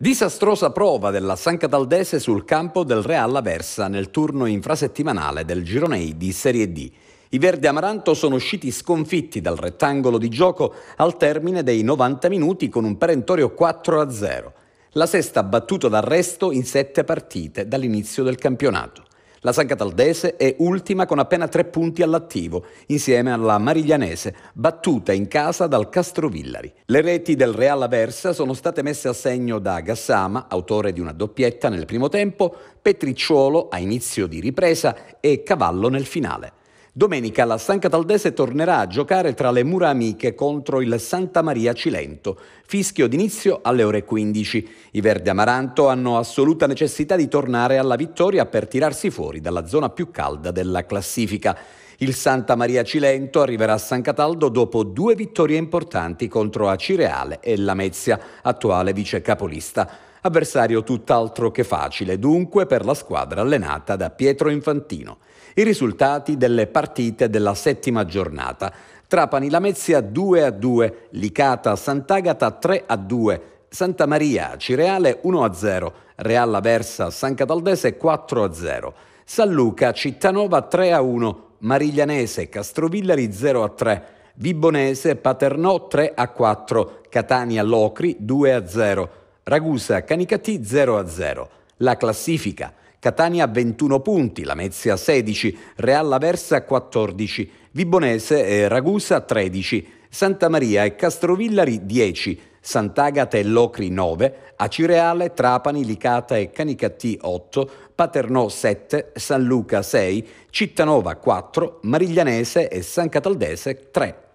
Disastrosa prova della San Cataldese sul campo del Real Aversa nel turno infrasettimanale del Gironei di Serie D. I Verdi Amaranto sono usciti sconfitti dal rettangolo di gioco al termine dei 90 minuti con un perentorio 4-0, la sesta battuta d'arresto in sette partite dall'inizio del campionato. La San Cataldese è ultima con appena tre punti all'attivo, insieme alla Mariglianese, battuta in casa dal Castrovillari. Le reti del Real Aversa sono state messe a segno da Gassama, autore di una doppietta nel primo tempo, Petricciolo a inizio di ripresa e Cavallo nel finale. Domenica la San Cataldese tornerà a giocare tra le mura amiche contro il Santa Maria Cilento. Fischio d'inizio alle ore 15. I Verdi Amaranto hanno assoluta necessità di tornare alla vittoria per tirarsi fuori dalla zona più calda della classifica. Il Santa Maria Cilento arriverà a San Cataldo dopo due vittorie importanti contro Acireale e Lamezia, attuale vice capolista. Avversario tutt'altro che facile dunque per la squadra allenata da Pietro Infantino. I risultati delle partite della settima giornata. Trapani Lamezia 2 a 2, Licata Sant'Agata 3 a 2, Santa Maria Cireale 1 a 0, Real Aversa San Cataldese 4 a 0, San Luca Cittanova 3 a 1, Mariglianese Castrovillari 0 a 3, Vibonese Paternò 3 a 4, Catania Locri 2 a 0, Ragusa Canicattì 0 0. La classifica. Catania 21 punti, Lamezia 16, Real Aversa 14, Vibonese e Ragusa 13, Santa Maria e Castrovillari 10, Sant'Agata e Locri 9, Acireale, Trapani, Licata e Canicattì 8, Paternò 7, San Luca 6, Cittanova 4, Mariglianese e San Cataldese 3.